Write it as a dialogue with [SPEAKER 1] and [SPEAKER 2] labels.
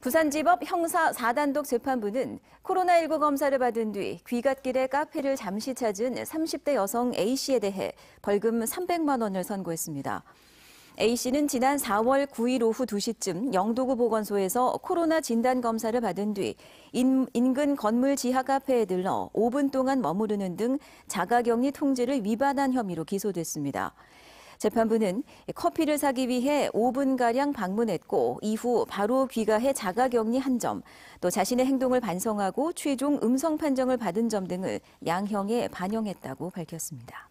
[SPEAKER 1] 부산지법 형사 4단독 재판부는 코로나19 검사를 받은 뒤 귀갓길에 카페를 잠시 찾은 30대 여성 A씨에 대해 벌금 300만 원을 선고했습니다. A씨는 지난 4월 9일 오후 2시쯤 영도구 보건소에서 코로나 진단 검사를 받은 뒤 인, 근 건물 지하 카페에 들러 5분 동안 머무르는 등 자가격리 통제를 위반한 혐의로 기소됐습니다. 재판부는 커피를 사기 위해 5분가량 방문했고 이후 바로 귀가해 자가격리한 점, 또 자신의 행동을 반성하고 최종 음성 판정을 받은 점 등을 양형에 반영했다고 밝혔습니다.